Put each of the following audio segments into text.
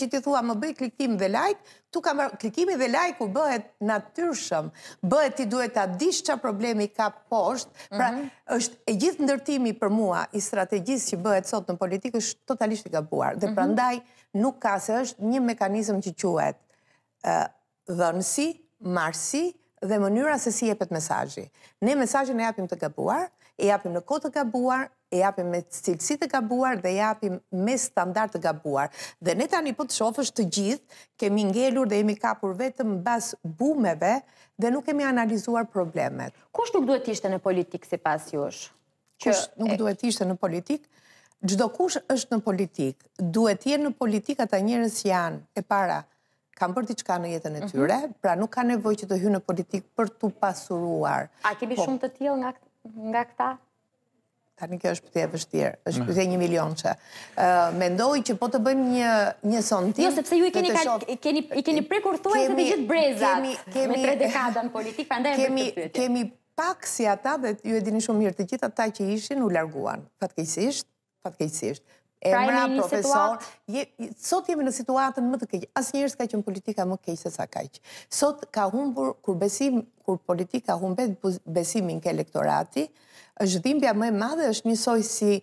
që ti thua më bëj klikim dhe like, tu kam klikimi dhe like u bëhet natyrshëm, bëhet ti duhet ta dish çfarë problemi ka poshtë, pra mhm. është e gjithë ndërtimi për mua i strategjisë që bëhet sot në politikë është totalisht i gabuar dhe mhm. prandaj nuk ka se është një mekanizëm që quhet ë dhënsi, marsi, dhe mënyra se si jepet mesajji. Ne mesajjin e japim të gabuar, e japim në kod të gabuar, e japim me cilësi të gabuar dhe e japim me standart të gabuar. Dhe ne tani po të shofësh të gjithë, kemi ngelur dhe jemi kapur vetëm bas bumeve dhe nuk kemi analizuar problemet. Kush nuk duhet ishte në politikë si pas jush? Kush nuk duhet ishte në politikë? Gjdo kush është në politikë, duhet jenë në politikë ata njërës janë e para politikë, për t'i diçka në jetën e mhm. tyre, pra nuk ka nevoj që të hynë në politikë për t'u pasuruar. A kemi po. shumë të tjilë nga këta? Ta një kjo është pëtje e vështirë, është pëtje mhm. një milion që. Mendoj që po të bëjmë një, një sondim... Jo, sepse ju i keni, shof... keni, i keni prekur se të gjithë brezat kemi, kemi, me tre dekada në politikë, pa ndaj e më të Kemi pak si ata dhe ju e dini shumë mirë të gjithë ata që ishin u larguan, fatkejsisht, fatkejsisht. Pra emra, profesor. Sot jemi në situatën më të keqë. Asë njërës ka në politika më keqë se sa kaqë. Sot ka humbur, kur besim, kur politika humbet besimin ke elektorati, është dhimbja më e madhe është njësoj si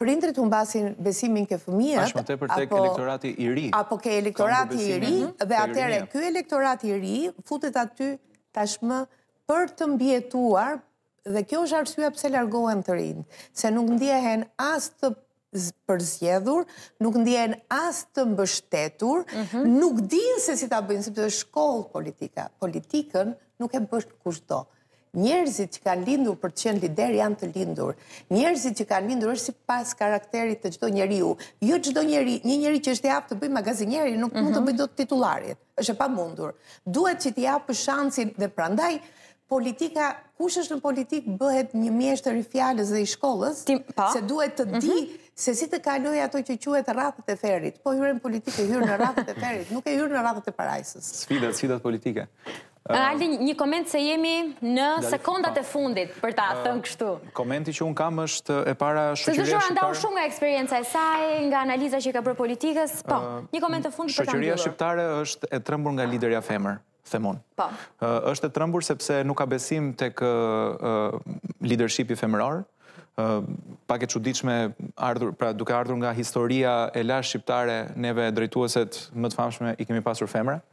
prindrit humbasin besimin ke fëmijët. tek i ri. Apo ke elektorati i ri, dhe atere, kjo elektorati i ri, futet aty tashmë për të mbjetuar, dhe kjo është arsua pëse largohen të rinë, se nuk ndjehen as të përzjedhur, nuk ndjen as të mbështetur, mhm. nuk din se si ta bëjnë, se për shkollë politika, politikën nuk e bësht kushdo. Njerëzit që kanë lindur për të qenë lider janë të lindur. Njerëzit që kanë lindur është si pas karakterit të gjdo njeri ju. Jo gjdo njeri, një njeri që është e të bëjnë magazinjeri, nuk mund të mhm. bëjnë do të titularit. është e pa mundur. Duhet që ti apë shansin dhe prandaj, politika, kush është në politikë, bëhet një mjeshtër i rifjales dhe i shkollës, po. se duhet të mhm. di se si të kaloj ato që quhet rrathët e ferrit. Po hyrën politike, hyrën në rrathët e ferrit, nuk e hyrën në rrathët e parajsës. Sfida, sfidat politike. Aldi, një koment se jemi në sekondat e fundit për ta thënë kështu. Komenti që unë kam është e para shëqëria shqiptare... Se zëshur andau shumë nga eksperienca e saj, nga analiza që ka bërë politikës, po, një koment të fundit për ta ndilur. Shëqyria shqiptare është e trëmbur nga liderja femër, themon. Po. është e trëmbur sepse nuk ka besim të kë leadershipi femërarë, pak e quditshme ardhur pra duke ardhur nga historia e lashtë shqiptare neve drejtueset më të famshme i kemi pasur femra.